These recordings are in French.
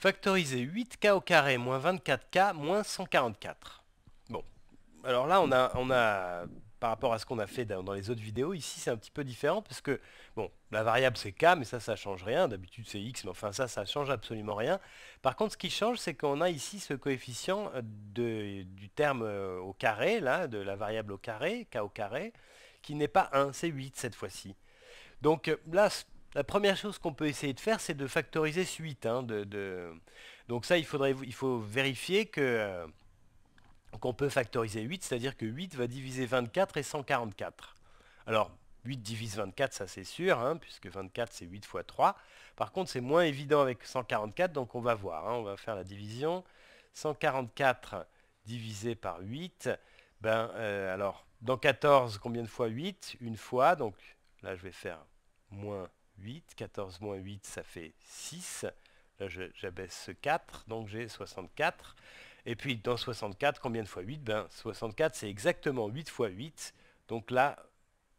Factoriser 8k au carré moins 24k moins 144. Bon, alors là on a, on a par rapport à ce qu'on a fait dans les autres vidéos, ici c'est un petit peu différent parce que, bon, la variable c'est k, mais ça ça change rien, d'habitude c'est x, mais enfin ça ça change absolument rien. Par contre ce qui change c'est qu'on a ici ce coefficient euh, de, du terme euh, au carré, là, de la variable au carré, k au carré, qui n'est pas 1, c'est 8 cette fois-ci. Donc euh, là, la première chose qu'on peut essayer de faire, c'est de factoriser 8. Hein, donc ça, il, faut vérifier euh, qu'on peut factoriser 8, c'est-à-dire que 8 va diviser 24 et 144. Alors, 8 divise 24, ça c'est sûr, hein, puisque 24 c'est 8 fois 3. Par contre, c'est moins évident avec 144, donc on va voir. Hein, on va faire la division. 144 divisé par 8, ben, euh, alors, dans 14, combien de fois 8 Une fois, donc là je vais faire moins 8. 14 moins 8, ça fait 6. Là, j'abaisse ce 4, donc j'ai 64. Et puis, dans 64, combien de fois 8 Ben, 64, c'est exactement 8 fois 8. Donc là,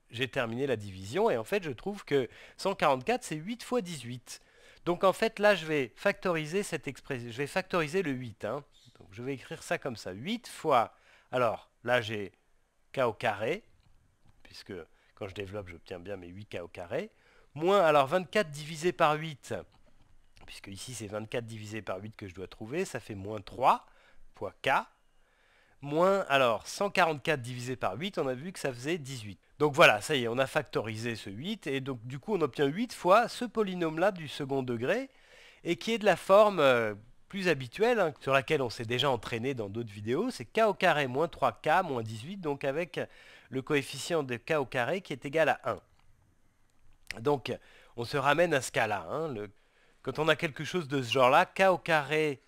j'ai terminé la division. Et en fait, je trouve que 144, c'est 8 fois 18. Donc en fait, là, je vais factoriser cette expression. Je vais factoriser le 8. Hein. Donc je vais écrire ça comme ça. 8 fois... Alors, là, j'ai k au carré, puisque quand je développe, j'obtiens bien mes 8k au carré moins, alors 24 divisé par 8, puisque ici c'est 24 divisé par 8 que je dois trouver, ça fait moins 3, fois k, moins, alors 144 divisé par 8, on a vu que ça faisait 18. Donc voilà, ça y est, on a factorisé ce 8, et donc du coup on obtient 8 fois ce polynôme-là du second degré, et qui est de la forme euh, plus habituelle, hein, sur laquelle on s'est déjà entraîné dans d'autres vidéos, c'est k au carré moins 3k moins 18, donc avec le coefficient de k au carré qui est égal à 1. Donc, on se ramène à ce cas-là. Hein, quand on a quelque chose de ce genre-là, k au carré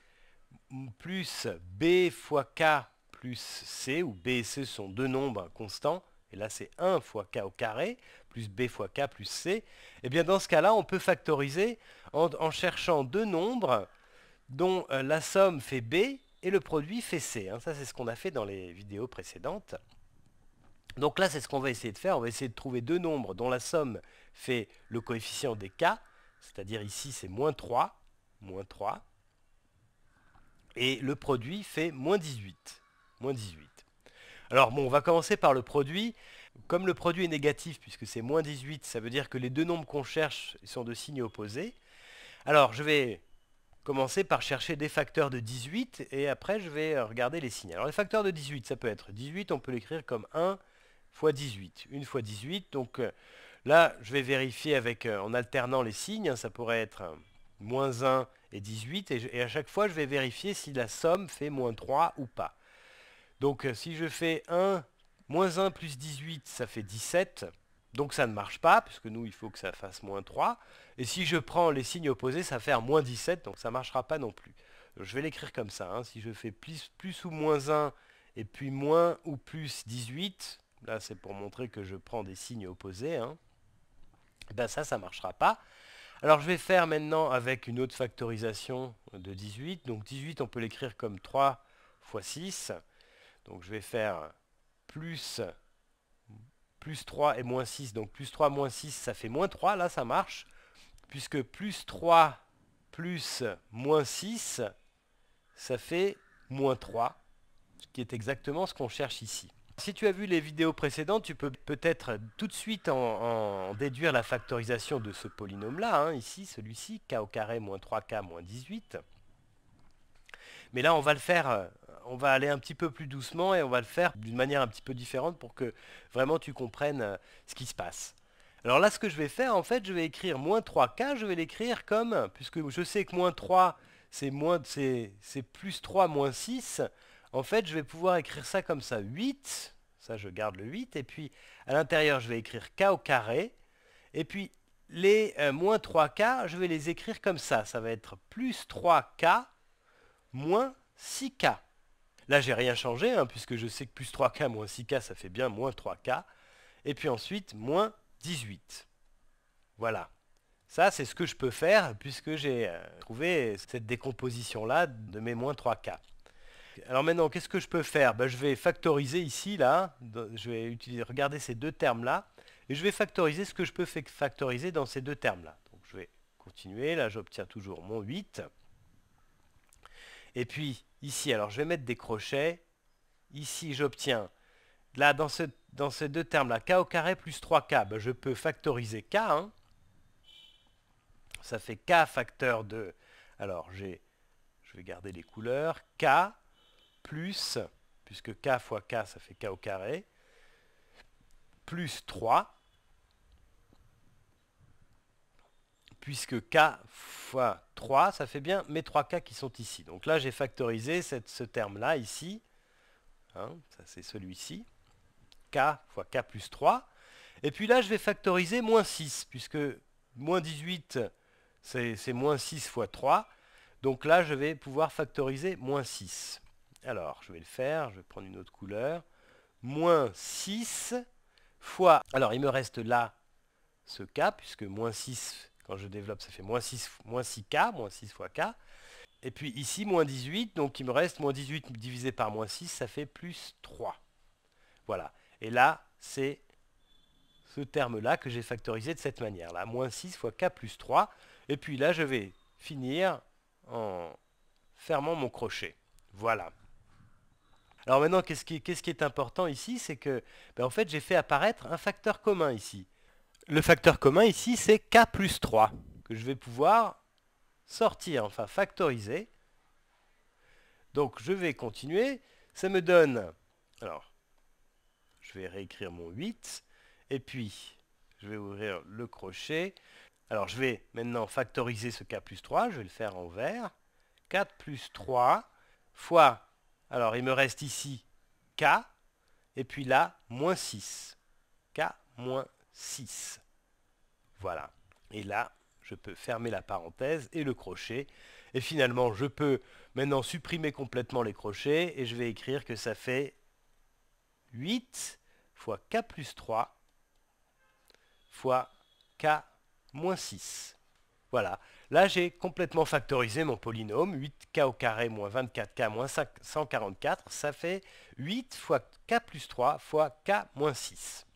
plus b fois k plus c, où b et c sont deux nombres constants, et là c'est 1 fois k au carré, plus b fois k plus c, et eh bien dans ce cas-là, on peut factoriser en, cherchant deux nombres dont euh, la somme fait b et le produit fait c. Hein. ça c'est ce qu'on a fait dans les vidéos précédentes. Donc là, c'est ce qu'on va essayer de faire. On va essayer de trouver deux nombres dont la somme fait le coefficient des k, c'est-à-dire ici, c'est moins 3, moins 3, et le produit fait moins 18, moins 18. Alors bon, on va commencer par le produit. Comme le produit est négatif, puisque c'est moins 18, ça veut dire que les deux nombres qu'on cherche sont de signes opposés. Alors je vais commencer par chercher des facteurs de 18, et après je vais regarder les signes. Alors les facteurs de 18, ça peut être 18, on peut l'écrire comme 1, fois 18. une fois 18, donc euh, là, je vais vérifier avec, euh, en alternant les signes, hein, ça pourrait être euh, moins 1 et 18, et, à chaque fois, je vais vérifier si la somme fait moins 3 ou pas. Donc si je fais 1, moins 1 plus 18, ça fait 17, donc ça ne marche pas, puisque nous, il faut que ça fasse moins 3. Et si je prends les signes opposés, ça fait moins 17, donc ça ne marchera pas non plus. Je vais l'écrire comme ça, hein. si je fais plus, plus ou moins 1, et puis moins ou plus 18, là c'est pour montrer que je prends des signes opposés, hein. Eh ben ça, ça ne marchera pas. Alors je vais faire maintenant avec une autre factorisation de 18. Donc 18, on peut l'écrire comme 3 fois 6. Donc je vais faire plus, plus 3 et moins 6. Donc plus 3 moins 6, ça fait moins 3. Là, ça marche. Puisque plus 3 plus moins 6, ça fait moins 3. Ce qui est exactement ce qu'on cherche ici. Si tu as vu les vidéos précédentes, tu peux peut-être tout de suite en, déduire la factorisation de ce polynôme-là, hein, ici, celui-ci, k au carré moins 3k moins 18. Mais là, on va le faire, euh, on va aller un petit peu plus doucement et on va le faire d'une manière un petit peu différente pour que vraiment tu comprennes euh, ce qui se passe. Alors là, ce que je vais faire, en fait, je vais écrire moins 3k, je vais l'écrire comme, puisque je sais que moins 3, c'est plus 3 moins 6, en fait, je vais pouvoir écrire ça comme ça, 8, ça je garde le 8, et puis à l'intérieur, je vais écrire k au carré, et puis les euh, moins 3k, je vais les écrire comme ça, ça va être plus 3k moins 6k. Là, j'ai rien changé, hein, puisque je sais que plus 3k moins 6k, ça fait bien moins 3k, et puis ensuite, moins 18. Voilà. Ça, c'est ce que je peux faire puisque j'ai euh, trouvé cette décomposition-là de mes moins 3K. Alors maintenant, qu'est-ce que je peux faire ben, Je vais factoriser ici, là. Je vais utiliser, regarder ces deux termes-là. Et je vais factoriser ce que je peux factoriser dans ces deux termes-là. Donc je vais continuer. Là, j'obtiens toujours mon 8. Et puis ici, alors je vais mettre des crochets. Ici, j'obtiens, là, dans, ces deux termes-là, k au carré plus 3k. Ben, je peux factoriser k. Hein. Ça fait k facteur de... Alors, j'ai, je vais garder les couleurs. k plus, puisque k fois k, ça fait k au carré, plus 3, puisque k fois 3, ça fait bien mes 3k qui sont ici. Donc là, j'ai factorisé cette, ce terme-là ici, hein, ça c'est celui-ci, k fois k plus 3, et puis là, je vais factoriser moins 6, puisque moins 18, c'est moins 6 fois 3. Donc là, je vais pouvoir factoriser moins 6. Alors, je vais le faire, je vais prendre une autre couleur. Moins 6 fois... Alors, il me reste là ce k, puisque moins 6, quand je développe, ça fait moins 6, 6k, moins 6 fois k. Et puis ici, moins 18, donc il me reste moins 18 divisé par moins 6, ça fait plus 3. Voilà. Et là, c'est ce terme-là que j'ai factorisé de cette manière-là. Moins 6 fois k plus 3. Et puis là, je vais finir en fermant mon crochet. Voilà. Alors maintenant, qu'est-ce qui, est important ici C'est que, ben, en fait, j'ai fait apparaître un facteur commun ici. Le facteur commun ici, c'est k plus 3, que je vais pouvoir sortir, enfin factoriser. Donc je vais continuer. Ça me donne... Alors, je vais réécrire mon 8. Et puis, je vais ouvrir le crochet. Alors je vais maintenant factoriser ce k plus 3. Je vais le faire en vert. 4 plus 3 fois alors, il me reste ici K, et puis là, moins 6. K, moins 6. Voilà. Et là, je peux fermer la parenthèse et le crochet. Et finalement, je peux maintenant supprimer complètement les crochets, et je vais écrire que ça fait 8 fois K plus 3 fois K moins 6. Voilà. Là, j'ai complètement factorisé mon polynôme. 8k au carré moins 24k moins 144, ça fait 8 fois k plus 3 fois k moins 6.